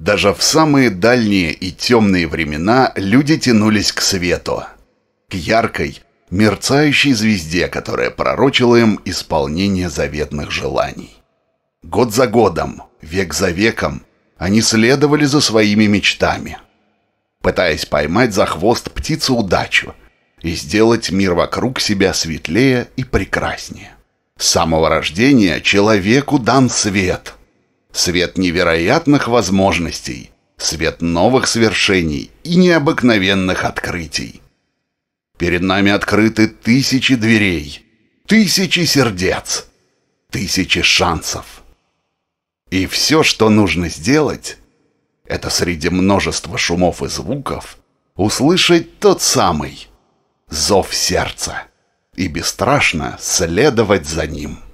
Даже в самые дальние и темные времена люди тянулись к свету, к яркой, мерцающей звезде, которая пророчила им исполнение заветных желаний. Год за годом, век за веком они следовали за своими мечтами, пытаясь поймать за хвост птицу удачу и сделать мир вокруг себя светлее и прекраснее. С самого рождения человеку дан свет – свет невероятных возможностей, свет новых свершений и необыкновенных открытий. Перед нами открыты тысячи дверей, тысячи сердец, тысячи шансов. И все, что нужно сделать, это среди множества шумов и звуков услышать тот самый зов сердца и бесстрашно следовать за ним.